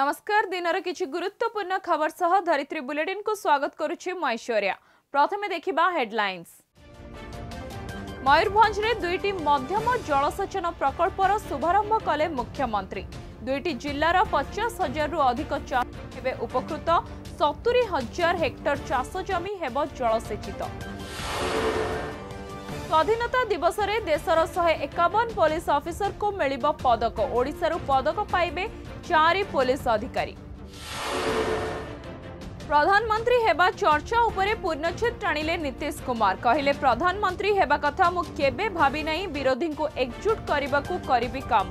নমস্কার দিনর কিছু গুরুত্বপূর্ণ খবর সহ ধরিত্রী বুলেটিন কু স্বাগত করুছি মু ঐশ্বর্যা প্রথমে দেখিবা হেডলাইন্স ময়ূরভঞ্জরে দুইটি মধ্যম জলসেচন প্রকল্পর শুভারম্ভ কলে মুখ্যমন্ত্রী দুইটি জেলার পচাশ হাজারু অধিক চাষ হেবে উপকৃত সতুরি হাজার হেক্টর চাষ জমি হেব জলসেচিত স্বাধীনতা দিবসরে দেশর শহে একাবন পুলিশ অফিসরকু মিলিব পদক ওড়িশার পদক পাইবে ଚାରି ପୋଲିସ ଅଧିକାରୀ ପ୍ରଧାନମନ୍ତ୍ରୀ ହେବା ଚର୍ଚ୍ଚା ଉପରେ ପୂର୍ଣ୍ଣଚ୍ଛେଦ ଟାଣିଲେ ନୀତିଶ କୁମାର କହିଲେ ପ୍ରଧାନମନ୍ତ୍ରୀ ହେବା କଥା ମୁଁ କେବେ ଭାବି ନାହିଁ ବିରୋଧୀଙ୍କୁ ଏକଜୁଟ କରିବାକୁ କରିବି କାମ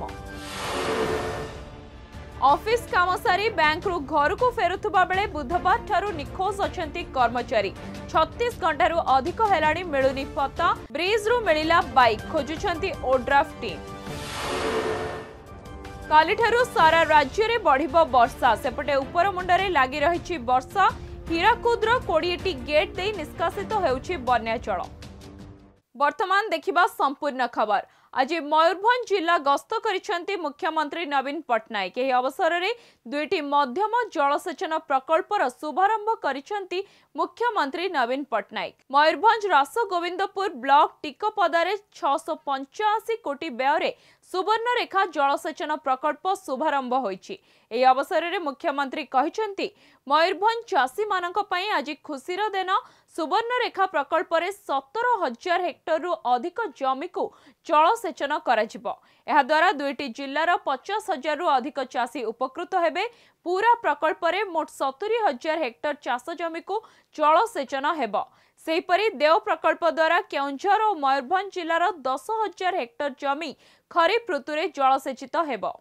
ଅଫିସ କାମ ସାରି ବ୍ୟାଙ୍କରୁ ଘରକୁ ଫେରୁଥିବା ବେଳେ ବୁଧବାରଠାରୁ ନିଖୋଜ ଅଛନ୍ତି କର୍ମଚାରୀ ଛତିଶ ଘଣ୍ଟାରୁ ଅଧିକ ହେଲାଣି ମିଳୁନି ପତା ବ୍ରିଜ୍ରୁ ମିଳିଲା ବାଇକ୍ ଖୋଜୁଛନ୍ତି ଓଡ୍ରାଫ୍ ଟିମ୍ କାଲିଠାରୁ ସାରା ରାଜ୍ୟରେ ବଢ଼ିବ ବର୍ଷା ସେପଟେ ଉପର ମୁଣ୍ଡରେ ଲାଗି ରହିଛି ବର୍ଷା ହୀରାକୁଦର କୋଡ଼ିଏଟି ଗେଟ୍ ଦେଇ ନିଷ୍କାସିତ ହେଉଛି ବନ୍ୟା ଜଳ ବର୍ତ୍ତମାନ ଦେଖିବା ସମ୍ପୂର୍ଣ୍ଣ ଖବର ଆଜି ମୟୂରଭଞ୍ଜ ଜିଲ୍ଲା ଗସ୍ତ କରିଛନ୍ତି ମୁଖ୍ୟମନ୍ତ୍ରୀ ନବୀନ ପଟ୍ଟନାୟକ ଏହି ଅବସରରେ ଦୁଇଟି ମଧ୍ୟମ ଜଳସେଚନ ପ୍ରକଳ୍ପର ଶୁଭାରମ୍ଭ କରିଛନ୍ତି ମୁଖ୍ୟମନ୍ତ୍ରୀ ନବୀନ ପଟ୍ଟନାୟକ ମୟୂରଭଞ୍ଜ ରାସଗୋବିନ୍ଦପୁର ବ୍ଲକ ଟିକପଦାରେ ଛଅଶହ ପଞ୍ଚାଅଶୀ କୋଟି ବ୍ୟୟରେ ସୁବର୍ଣ୍ଣରେଖା ଜଳସେଚନ ପ୍ରକଳ୍ପ ଶୁଭାରମ୍ଭ ହୋଇଛି ଏହି ଅବସରରେ ମୁଖ୍ୟମନ୍ତ୍ରୀ କହିଛନ୍ତି ମୟୂରଭଞ୍ଜ ଚାଷୀମାନଙ୍କ ପାଇଁ ଆଜି ଖୁସିର ଦିନ ସୁବର୍ଣ୍ଣରେଖା ପ୍ରକଳ୍ପରେ ସତର ହଜାର ହେକ୍ଟରରୁ ଅଧିକ ଜମିକୁ ଜଳସେଚନ କରାଯିବ ଏହାଦ୍ୱାରା ଦୁଇଟି ଜିଲ୍ଲାର ପଚାଶ ହଜାରରୁ ଅଧିକ ଚାଷୀ ଉପକୃତ ହେବେ ପୁରା ପ୍ରକଳ୍ପରେ ମୋଟ ସତୁରି ହଜାର ହେକ୍ଟର ଚାଷ ଜମିକୁ ଜଳସେଚନ ହେବ ସେହିପରି ଦେଓ ପ୍ରକଳ୍ପ ଦ୍ୱାରା କେଉଁଝର ଓ ମୟୂରଭଞ୍ଜ ଜିଲ୍ଲାର ଦଶ ହଜାର ହେକ୍ଟର ଜମି ଖରିଫ ଋତୁରେ ଜଳସେଚିତ ହେବ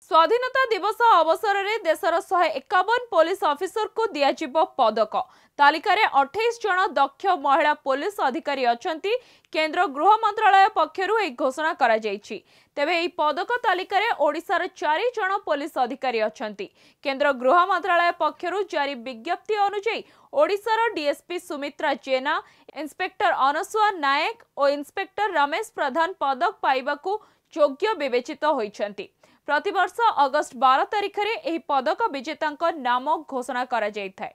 ସ୍ୱାଧୀନତା ଦିବସ ଅବସରରେ ଦେଶର ଶହେ ଏକାବନ ପୋଲିସ ଅଫିସରଙ୍କୁ ଦିଆଯିବ ପଦକ ତାଲିକାରେ ଅଠେଇଶ ଜଣ ଦକ୍ଷ ମହିଳା ପୋଲିସ ଅଧିକାରୀ ଅଛନ୍ତି କେନ୍ଦ୍ର ଗୃହ ମନ୍ତ୍ରାଳୟ ପକ୍ଷରୁ ଏହି ଘୋଷଣା କରାଯାଇଛି ତେବେ ଏହି ପଦକ ତାଲିକାରେ ଓଡ଼ିଶାର ଚାରି ଜଣ ପୋଲିସ ଅଧିକାରୀ ଅଛନ୍ତି କେନ୍ଦ୍ର ଗୃହ ମନ୍ତ୍ରାଳୟ ପକ୍ଷରୁ ଜାରି ବିଜ୍ଞପ୍ତି ଅନୁଯାୟୀ ଓଡ଼ିଶାର ଡିଏସ୍ପି ସୁମିତ୍ରା ଜେନା ଇନ୍ସପେକ୍ଟର ଅନସୁଆ ନାୟକ ଓ ଇନ୍ସପେକ୍ଟର ରମେଶ ପ୍ରଧାନ ପଦକ ପାଇବାକୁ ଯୋଗ୍ୟ ବିବେଚିତ ହୋଇଛନ୍ତି ପ୍ରତିବର୍ଷ ଅଗଷ୍ଟ ବାର ତାରିଖରେ ଏହି ପଦକ ବିଜେତାଙ୍କ ନାମ ଘୋଷଣା କରାଯାଇଥାଏ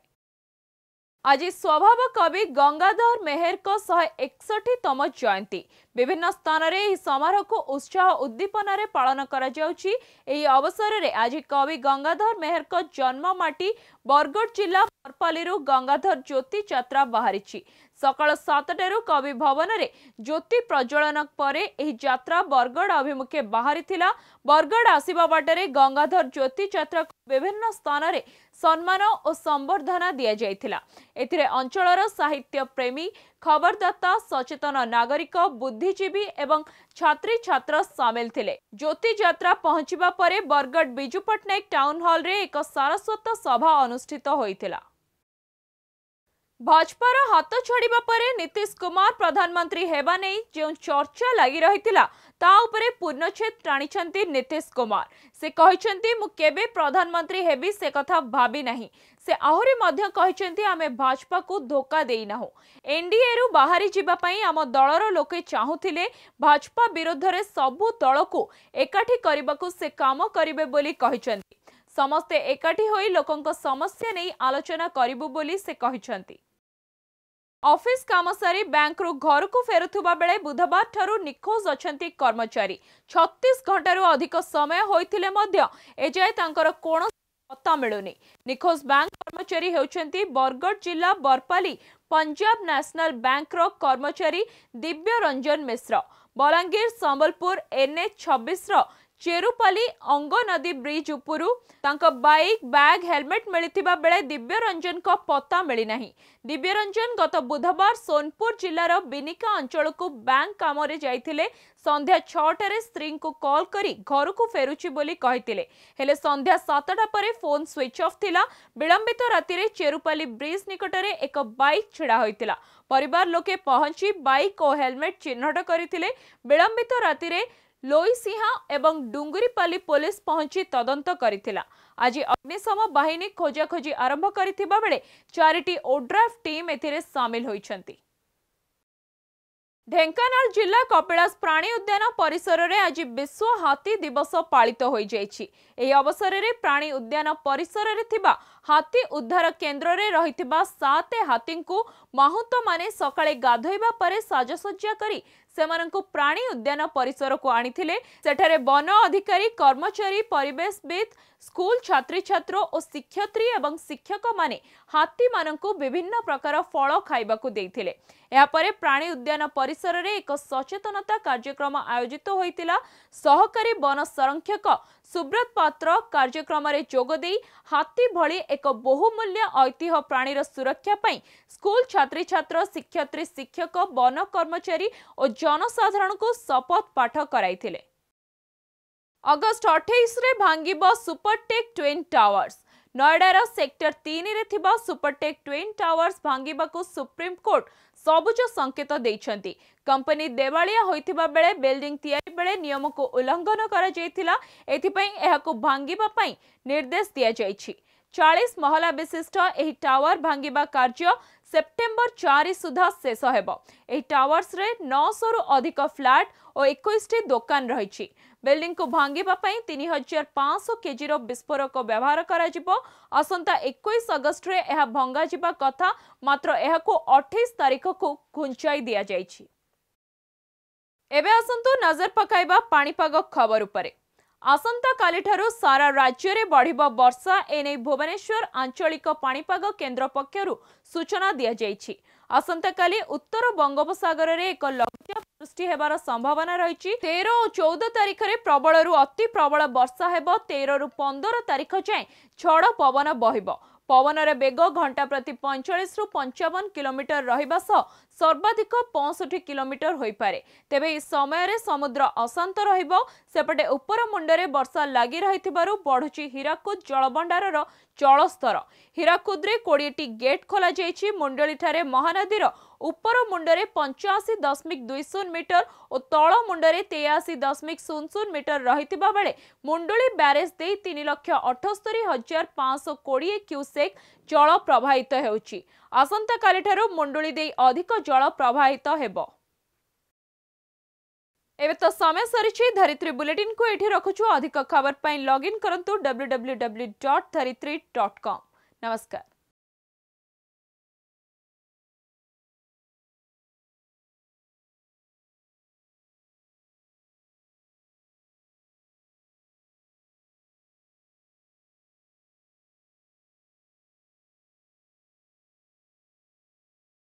ଆଜି ସ୍ୱଭାବ କବି ଗଙ୍ଗାଧର ମେହେରଙ୍କ ଶହେ ଏକଷଠିତମ ଜୟନ୍ତୀ ବିଭିନ୍ନ ସ୍ଥାନରେ ଏହି ସମାରୋହକୁ ଉତ୍ସାହ ଉଦ୍ଦୀପନାରେ ପାଳନ କରାଯାଉଛି ଏହି ଅବସରରେ ଆଜି କବି ଗଙ୍ଗାଧର ମେହେରଙ୍କ ଜନ୍ମ ମାଟି ବରଗଡ଼ ଜିଲ୍ଲା ପରପାଲିରୁ ଗଙ୍ଗାଧର ଜ୍ୟୋତି ଯାତ୍ରା ବାହାରିଛି ସକାଳ ସାତଟାରୁ କବି ଭବନରେ ଜ୍ୟୋତି ପ୍ରଜ୍ୱଳନ ପରେ ଏହି ଯାତ୍ରା ବରଗଡ଼ ଅଭିମୁଖେ ବାହାରିଥିଲା ବରଗଡ଼ ଆସିବା ବାଟରେ ଗଙ୍ଗାଧର ଜ୍ୟୋତି ଯାତ୍ରାକୁ ବିଭିନ୍ନ ସ୍ଥାନରେ ସମ୍ମାନ ଓ ସମ୍ବର୍ଦ୍ଧନା ଦିଆଯାଇଥିଲା ଏଥିରେ ଅଞ୍ଚଳର ସାହିତ୍ୟ ପ୍ରେମୀ ଖବରଦାତା ସଚେତନ ନାଗରିକ ବୁଦ୍ଧିଜୀବୀ ଏବଂ ଛାତ୍ରୀଛାତ୍ର ସାମିଲ ଥିଲେ ଜ୍ୟୋତି ଯାତ୍ରା ପହଞ୍ଚିବା ପରେ ବରଗଡ଼ ବିଜୁ ପଟ୍ଟନାୟକ ଟାଉନ୍ ହଲ୍ରେ ଏକ ସାରସ୍ୱତ ସଭା ଅନୁଷ୍ଠିତ ହୋଇଥିଲା ଭାଜପାର ହାତ ଛାଡ଼ିବା ପରେ ନୀତିଶ କୁମାର ପ୍ରଧାନମନ୍ତ୍ରୀ ହେବା ନେଇ ଯେଉଁ ଚର୍ଚ୍ଚା ଲାଗି ରହିଥିଲା ତା ଉପରେ ପୂର୍ଣ୍ଣଚ୍ଛେଦ ଟାଣିଛନ୍ତି ନୀତିଶ କୁମାର ସେ କହିଛନ୍ତି ମୁଁ କେବେ ପ୍ରଧାନମନ୍ତ୍ରୀ ହେବି ସେ କଥା ଭାବି ନାହିଁ ସେ ଆହୁରି ମଧ୍ୟ କହିଛନ୍ତି ଆମେ ଭାଜପାକୁ ଧୋକା ଦେଇନାହୁଁ ଏନ୍ଡିଏରୁ ବାହାରି ଯିବା ପାଇଁ ଆମ ଦଳର ଲୋକେ ଚାହୁଁଥିଲେ ଭାଜପା ବିରୋଧରେ ସବୁ ଦଳକୁ ଏକାଠି କରିବାକୁ ସେ କାମ କରିବେ ବୋଲି କହିଛନ୍ତି ସମସ୍ତେ ଏକାଠି ହୋଇ ଲୋକଙ୍କ ସମସ୍ୟା ନେଇ ଆଲୋଚନା କରିବୁ ବୋଲି ସେ କହିଛନ୍ତି ଅଫିସ କାମ ସାରି ବ୍ୟାଙ୍କରୁ ଘରକୁ ଫେରୁଥିବା ବେଳେ ବୁଧବାରଠାରୁ ନିଖୋଜ ଅଛନ୍ତି କର୍ମଚାରୀ ଛତିଶ ଘଣ୍ଟାରୁ ଅଧିକ ସମୟ ହୋଇଥିଲେ ମଧ୍ୟ ଏଯାଏ ତାଙ୍କର କୌଣସି ପତ୍ତା ମିଳୁନି ନିଖୋଜ ବ୍ୟାଙ୍କ କର୍ମଚାରୀ ହେଉଛନ୍ତି ବରଗଡ଼ ଜିଲ୍ଲା ବରପାଲି ପଞ୍ଜାବ ନ୍ୟାସନାଲ ବ୍ୟାଙ୍କର କର୍ମଚାରୀ ଦିବ୍ୟ ରଞ୍ଜନ ମିଶ୍ର ବଲାଙ୍ଗୀର ସମ୍ବଲପୁର ଏନ୍ଏଚ୍ ଛବିଶର चेरुपाली अंग नदी ब्रिज उपरू बाइक बैग हेलमेट मिलता बेले दिव्य रंजन का पता मिलना दिव्यरंजन गत बुधवार सोनपुर जिलार बिनिका अंचल को बैंक कम संध्या छटे स्त्री को कॉल करी घर को फेरुची संध्या सतटा पर फोन स्विच ऑफ थिला विलंबित तो रातिर चेरुपाली ब्रिज निकटने एक बैक ढड़ा पर लोके पहुंची बैक और हेलमेट चिन्हट करते विलंबित तो रातिर ଲୋଇସିଂହା ଏବଂ ଡୁଙ୍ଗୁରିପାଲି ପୋଲିସ ପହଞ୍ଚି ତଦନ୍ତ କରିଥିଲା ଆଜି ଅଗ୍ନିଶମ ବାହିନୀ ଖୋଜାଖୋଜି ଆରମ୍ଭ କରିଥିବା ବେଳେ ଚାରିଟି ଓଡ୍ରାଫ୍ ଟିମ୍ ଏଥିରେ ସାମିଲ ହୋଇଛନ୍ତି ଢେଙ୍କାନାଳ ଜିଲ୍ଲା କପିଳାସ ପ୍ରାଣୀ ଉଦ୍ୟାନ ପରିସରରେ ଆଜି ବିଶ୍ୱ ହାତୀ ଦିବସ ପାଳିତ ହୋଇଯାଇଛି ଏହି ଅବସରରେ ପ୍ରାଣୀ ଉଦ୍ୟାନ ପରିସରରେ ଥିବା ହାତୀ ଉଦ୍ଧାର କେନ୍ଦ୍ରରେ ରହିଥିବା ସାତ ହାତୀଙ୍କୁ ମାହୁତମାନେ ସକାଳେ ଗାଧୋଇବା ପରେ ସାଜସଜ୍ଜା କରି प्राणी उद्यान परिसर को आनी वन अधिकारी कर्मचारी परेश स्कूल छात्री छात्र और शिक्षत्री एवं शिक्षक मान हाथी मान विभिन्न प्रकार फल खावाकूपर प्राणी उद्यान परिसर में एक सचेतनता कार्यक्रम आयोजित होता सहकारी वन संरक्षक सुब्रत पात्र कार्यक्रम में जोगद हाथी भली एक बहुमूल्य ऐतिह्य प्राणीर सुरक्षापी स्कूल छात्री छात्र शिक्षत्री शिक्षक वन कर्मचारी और ଜନସାଧାରଣଙ୍କୁ ଶପଥ ପାଠ କରାଇଥିଲେ ଅଗଷ୍ଟ ଅଠେଇଶରେ ଭାଙ୍ଗିବ ସୁପରଟେକ୍ ଟ୍ୱିନ୍ ଟାୱାର୍ସ ନୋଏଡାର ସେକ୍ଟର ତିନିରେ ଥିବା ସୁପରଟେକ୍ ଟ୍ୱିନ୍ ଟାୱାର୍ସ ଭାଙ୍ଗିବାକୁ ସୁପ୍ରିମକୋର୍ଟ ସବୁଜ ସଙ୍କେତ ଦେଇଛନ୍ତି କମ୍ପାନୀ ଦେବାଳିଆ ହୋଇଥିବା ବେଳେ ବିଲ୍ଡିଂ ତିଆରି ବେଳେ ନିୟମକୁ ଉଲ୍ଲଂଘନ କରାଯାଇଥିଲା ଏଥିପାଇଁ ଏହାକୁ ଭାଙ୍ଗିବା ପାଇଁ ନିର୍ଦ୍ଦେଶ ଦିଆଯାଇଛି ଚାଳିଶ ମହଲା ବିଶିଷ୍ଟ ଏହି ଟାୱାର ଭାଙ୍ଗିବା କାର୍ଯ୍ୟ ସେପ୍ଟେମ୍ବର ଚାରି ସୁଦ୍ଧା ଶେଷ ହେବ ଏହି ଟାୱାର୍ସରେ ନଅଶହରୁ ଅଧିକ ଫ୍ଲାଟ୍ ଓ ଏକୋଇଶଟି ଦୋକାନ ରହିଛି ବିଲ୍ଡିଂକୁ ଭାଙ୍ଗିବା ପାଇଁ ତିନି ହଜାର ପାଞ୍ଚଶହ କେଜିର ବିସ୍ଫୋରକ ବ୍ୟବହାର କରାଯିବ ଆସନ୍ତା ଏକୋଇଶ ଅଗଷ୍ଟରେ ଏହା ଭଙ୍ଗାଯିବା କଥା ମାତ୍ର ଏହାକୁ ଅଠେଇଶ ତାରିଖକୁ ଘୁଞ୍ଚାଇ ଦିଆଯାଇଛି ଏବେ ଆସନ୍ତୁ ନଜର ପକାଇବା ପାଣିପାଗ ଖବର ଉପରେ ଆସନ୍ତାକାଲିଠାରୁ ସାରା ରାଜ୍ୟରେ ବଢ଼ିବ ବର୍ଷା ଏନେଇ ଭୁବନେଶ୍ୱର ଆଞ୍ଚଳିକ ପାଣିପାଗ କେନ୍ଦ୍ର ପକ୍ଷରୁ ସୂଚନା ଦିଆଯାଇଛି ଆସନ୍ତାକାଲି ଉତ୍ତର ବଙ୍ଗୋପସାଗରରେ ଏକ ଲଘୁଚାପ ସୃଷ୍ଟି ହେବାର ସମ୍ଭାବନା ରହିଛି ତେର ଓ ଚଉଦ ତାରିଖରେ ପ୍ରବଳରୁ ଅତି ପ୍ରବଳ ବର୍ଷା ହେବ ତେରରୁ ପନ୍ଦର ତାରିଖ ଯାଏଁ ଝଡ଼ ପବନ ବହିବ ପବନର ବେଗ ଘଣ୍ଟା ପ୍ରତି ପଇଁଚାଳିଶରୁ ପଞ୍ଚାବନ କିଲୋମିଟର ରହିବା ସହ ସର୍ବାଧିକ ପଞ୍ଚଷଠି କିଲୋମିଟର ହୋଇପାରେ ତେବେ ଏହି ସମୟରେ ସମୁଦ୍ର ଅଶାନ୍ତ ରହିବ ସେପଟେ ଉପର ମୁଣ୍ଡରେ ବର୍ଷା ଲାଗି ରହିଥିବାରୁ ବଢ଼ୁଛି ହୀରାକୁଦ ଜଳଭଣ୍ଡାରର ଜଳସ୍ତର ହୀରାକୁଦରେ କୋଡ଼ିଏଟି ଗେଟ୍ ଖୋଲାଯାଇଛି ମୁଣ୍ଡଳୀଠାରେ ମହାନଦୀର ଉପର ମୁଣ୍ଡରେ ପଞ୍ଚାଅଶୀ ଦଶମିକ ଦୁଇ ଶୂନ ମିଟର ଓ ତଳ ମୁଣ୍ଡରେ ତେୟାଅଶୀ ଦଶମିକ ଶୂନ ଶୂନ ମିଟର ରହିଥିବା ବେଳେ ମୁଣ୍ଡୁଳି ବ୍ୟାରେଜ୍ ଦେଇ ତିନି ଲକ୍ଷ ଅଠସ୍ତରୀ ହଜାର ପାଞ୍ଚଶହ କୋଡ଼ିଏ କ୍ୟୁସେକ୍ ଜଳ ପ୍ରବାହିତ ହେଉଛି ଆସନ୍ତାକାଲିଠାରୁ ମୁଣ୍ଡୁଳି ଦେଇ ଅଧିକ ଜଳ ପ୍ରବାହିତ ହେବ ଏବେ ତ ସମୟ ସରିଛି ଧରିତ୍ରୀ ବୁଲେଟିନ୍କୁ ଏଠି ରଖୁଛୁ ଅଧିକ ଖବର ପାଇଁ ଲଗ୍ଇନ୍ କରନ୍ତୁ W W W dot Dharitri dot com ନମସ୍କାର